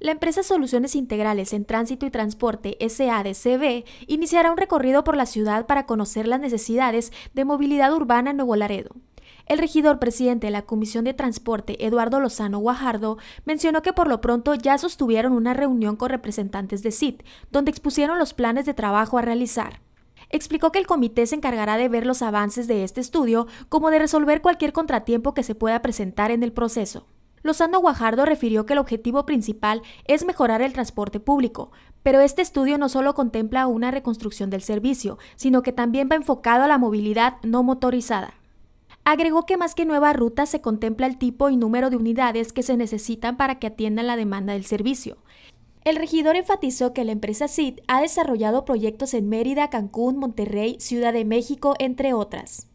La empresa Soluciones Integrales en Tránsito y Transporte SADCB iniciará un recorrido por la ciudad para conocer las necesidades de movilidad urbana en Nuevo Laredo. El regidor presidente de la Comisión de Transporte, Eduardo Lozano Guajardo, mencionó que por lo pronto ya sostuvieron una reunión con representantes de CIT, donde expusieron los planes de trabajo a realizar. Explicó que el comité se encargará de ver los avances de este estudio, como de resolver cualquier contratiempo que se pueda presentar en el proceso. Lozano Guajardo refirió que el objetivo principal es mejorar el transporte público, pero este estudio no solo contempla una reconstrucción del servicio, sino que también va enfocado a la movilidad no motorizada. Agregó que más que nueva ruta se contempla el tipo y número de unidades que se necesitan para que atiendan la demanda del servicio. El regidor enfatizó que la empresa CID ha desarrollado proyectos en Mérida, Cancún, Monterrey, Ciudad de México, entre otras.